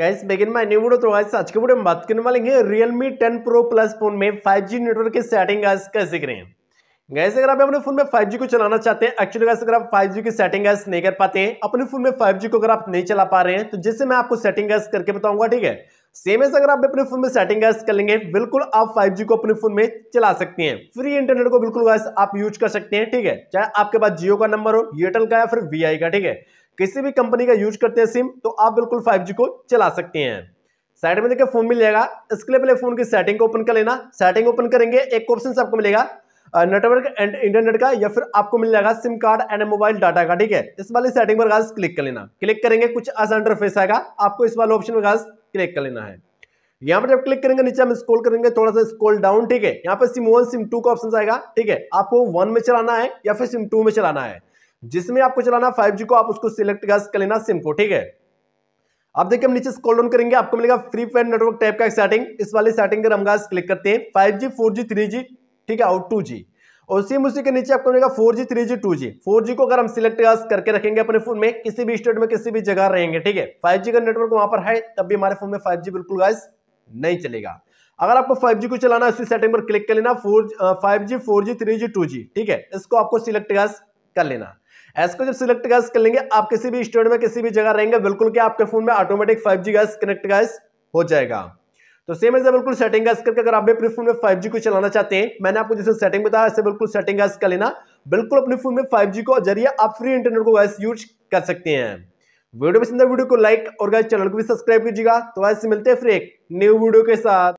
guys begin my new video तो guys आज के वीडियो में बात करने वाले हैं Realme 10 Pro Plus फोन में 5G नेटवर्क की सेटिंग गाइस कैसे करें गैस अगर आप अपने फोन में 5G को चलाना चाहते हैं एक्चुअली गैस अगर आप 5G की सेटिंग गैस नहीं कर पाते हैं अपने फोन में 5G को अगर आप नहीं चला पा रहे हैं तो जैसे मैं आपको सेटिंग गैस करके बताऊंगा ठीक है सेम ऐसा अगर आप अपने फोन में सेटिंग गैस कर लेंगे बिल्कुल आप 5G को अपने फोन में चला सकते हैं फ्री इंटरनेट को बिल्कुल गैस आप यूज कर सकते हैं ठीक है चाहे आपके पास जियो का नंबर हो एयरटेल का या फिर वी का ठीक है किसी भी कंपनी का यूज करते हैं सिम तो आप बिल्कुल फाइव को चला सकते हैं साइड में देखिए फोन मिल जाएगा इसके लिए पहले फोन की सेटिंग को ओपन कर लेना सेटिंग ओपन करेंगे एक ऑप्शन आपको मिलेगा नेटवर्क एंड इंटरनेट का या फिर आपको मिल जाएगा SIM card and mobile data का ठीक है इस वाले सेटिंग पर गाज क्लिक कर लेना क्लिक करेंगे कुछ ऐसा इंटरफेस आएगा आपको इस वाले ऑप्शन पर गाज क्लिक कर लेना है यहाँ पर जब क्लिक करेंगे नीचे हम स्कोल करेंगे थोड़ा सा स्कोल डाउन ठीक है यहाँ पर सिम वन सिम टू का ऑप्शन आएगा ठीक है आपको वन में चलाना है या फिर सिम टू में चलाना है जिसमें आपको चलाना फाइव जी को आप उसको सिलेक्ट कर लेना सिम को ठीक है अब देखिए हम नीचे स्कॉल डाउन करेंगे आपको मिलेगा फ्री फैन नेटवर्क टाइप का एक सेटिंग इस वाले सेटिंग हम गाइस क्लिक करते हैं five G four G three G ठीक है और टू जी और सेम उसी के नीचे आपको मिलेगा four G three G two G four G को अगर हम सिलेक्ट करके रखेंगे अपने फोन में किसी भी स्टेट में किसी भी जगह रहेंगे ठीक है फाइव जी का नेटवर्क वहां पर है तब भी हमारे फोन में फाइव जी बिल्कुल गाइस नहीं चलेगा अगर आपको 5G को चलाना है उसी सेटिंग पर क्लिक कर लेना four five G four G three G two G ठीक है इसको आपको सिलेक्ट गैस कर लेना एस को जब सिलेक्ट गैस कर लेंगे आप किसी भी स्टूडेंट में किसी भी जगह रहेंगे बिल्कुल क्या आपके फोन में automatic five G guys connect guys हो जाएगा तो सेम ऐसे बिल्कुल सेटिंग गैस करके अगर आप भी अपने फोन में फाइव को चलाना चाहते हैं मैंने आपको जैसे सेटिंग बताया ऐसे बिल्कुल सेटिंग गैस कर लेना बिल्कुल अपने फोन में फाइव को जरिए आप फ्री इंटरनेट को गैस यूज कर सकते हैं वीडियो पसंद है वीडियो को लाइक और गैस चैनल को भी सब्सक्राइब कीजिएगा तो ऐसे मिलते हैं फिर एक न्यू वीडियो के साथ